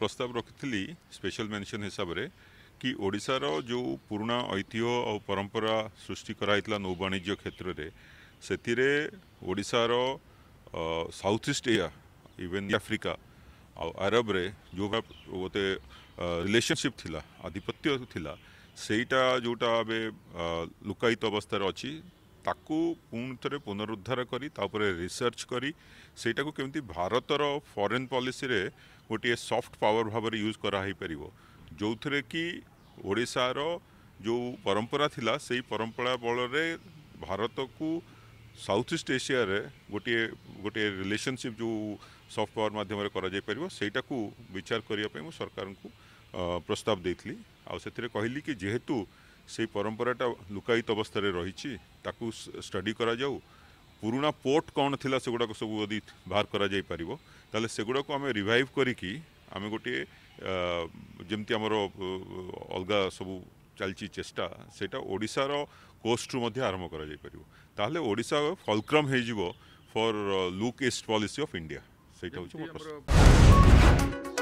ପ୍ରସ୍ତାବ ରଖିଥିଲି special mention ହିସାବରେ କି ଓଡ଼ିଶାର ଯେଉଁ ପୁରୁଣା ଐତିହ୍ୟ ଆଉ ପରମ୍ପରା ସୃଷ୍ଟି କରାଯାଇଥିଲା ନୌ ବାଣିଜ୍ୟ କ୍ଷେତ୍ରରେ ସେଥିରେ ଓଡ଼ିଶାର south east area even Africa ଆଉ ଆରବରେ ଯେଉଁ ଗୋଟେ ରିଲେସନ୍ସିପ୍ ଥିଲା ଆଧିପତ୍ୟ ଥିଲା ସେଇଟା ଯେଉଁଟା ଏବେ ଲୁକାୟିତ ଅବସ୍ଥାରେ ଅଛି पुणे पुनरुद्धार कर रिसर्च करा को कमी भारतर फरेन पलिसी गोटे सफ्ट पावर भाव यूज कराई पार जो थे कि किशार जो परंपरा थिला से परंपरा बल भारत को साउथ ईस्ट एशिया रे गोटे गोटे रिलेशनशिप जो सफ्ट पावर मध्यम कर विचार करने सरकार को प्रस्ताव दे आ कहली कि जेहेतु ସେଇ ପରମ୍ପରାଟା ଲୁକାୟିତ ଅବସ୍ଥାରେ ରହିଛି ତାକୁ ଷ୍ଟଡି କରାଯାଉ ପୁରୁଣା ପୋର୍ଟ କ'ଣ ଥିଲା ସେଗୁଡ଼ାକ ସବୁ ଯଦି ବାହାର କରାଯାଇପାରିବ ତାହେଲେ ସେଗୁଡ଼ାକୁ ଆମେ ରିଭାଇଭ୍ କରିକି ଆମେ ଗୋଟିଏ ଯେମିତି ଆମର ଅଲଗା ସବୁ ଚାଲିଛି ଚେଷ୍ଟା ସେଇଟା ଓଡ଼ିଶାର କୋଷ୍ଟରୁ ମଧ୍ୟ ଆରମ୍ଭ କରାଯାଇପାରିବ ତାହେଲେ ଓଡ଼ିଶା ଫଲକ୍ରମ ହେଇଯିବ for look east policy of India ସେଇଟା ହେଉଛି ମୋ ପ୍ରଶ୍ନ